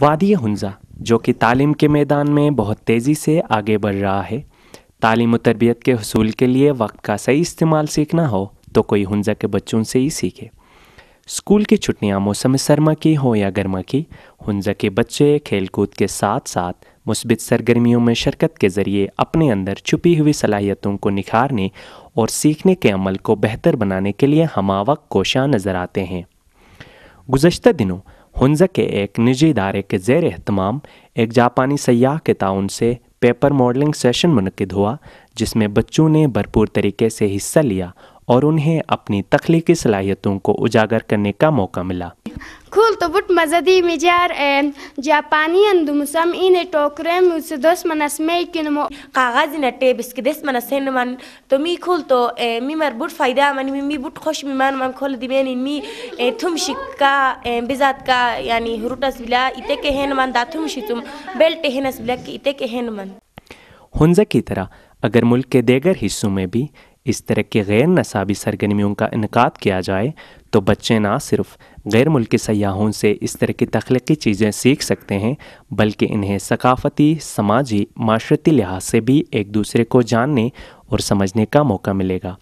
वादी हंजा जो कि तालीम के मैदान में बहुत तेज़ी से आगे बढ़ रहा है तालीम तरबियत के हसूल के लिए वक्त का सही इस्तेमाल सीखना हो तो कोई हंजा के बच्चों से ही सीखे स्कूल की छुट्टियां मौसम सरमा की हो या गर्मा की हंजा के बच्चे खेलकूद के साथ साथ मुस्बित सरगर्मियों में शिरकत के ज़रिए अपने अंदर छुपी हुई सलाहियतों को निखारने और सीखने के अमल को बेहतर बनाने के लिए हमावक कोशा नज़र आते हैं गुजशत दिनों हुंजा के एक निजी इदारे के जेर अहतमाम एक जापानी सयाह के ताउन से पेपर मॉडलिंग सेशन मनकद हुआ जिसमें बच्चों ने भरपूर तरीके से हिस्सा लिया और उन्हें अपनी तखलीकी सलाहियतों को उजागर करने का मौका मिला खुल तो बुट मजदी मिजार ए जापानी अंदु मुसम इन टोकरे मुस दस मनस में किन मो कागज न टेबिस के दस मनस हैं मन तो मी खुल तो ए मी मर बुट फायदा मन मी बुट खुश मी मन मन खोल दिमें इन मी ए तुम शिक्का ए बिजात का यानी हुरुटस बिला इते के हैं मन दातुम शितुम बेल्ट हैं बिला के इते के हैं मन हुंजा की तरह अगर मुल्क के देगर हिस्सों में भी इस तरह के गैर नसाबी सरगर्मियों का इनका किया जाए तो बच्चे ना सिर्फ गैर मुल्की सयाहों से इस तरह की तख्लीकी चीज़ें सीख सकते हैं बल्कि इन्हें सकाफ़ती समाजी माशरती लिहाज से भी एक दूसरे को जानने और समझने का मौका मिलेगा